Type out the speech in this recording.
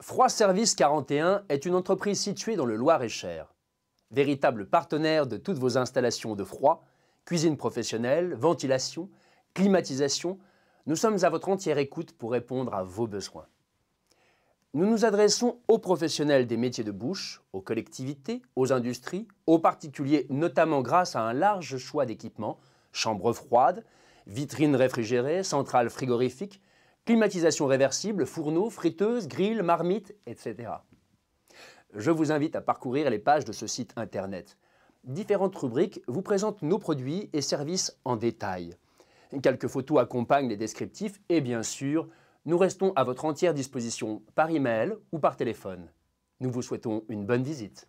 Froid Service 41 est une entreprise située dans le Loir-et-Cher. Véritable partenaire de toutes vos installations de froid, cuisine professionnelle, ventilation, climatisation, nous sommes à votre entière écoute pour répondre à vos besoins. Nous nous adressons aux professionnels des métiers de bouche, aux collectivités, aux industries, aux particuliers, notamment grâce à un large choix d'équipements, chambres froides, vitrines réfrigérées, centrales frigorifiques, climatisation réversible, fourneaux, friteuses, grilles, marmites, etc. Je vous invite à parcourir les pages de ce site internet. Différentes rubriques vous présentent nos produits et services en détail. Quelques photos accompagnent les descriptifs et bien sûr, nous restons à votre entière disposition par email ou par téléphone. Nous vous souhaitons une bonne visite.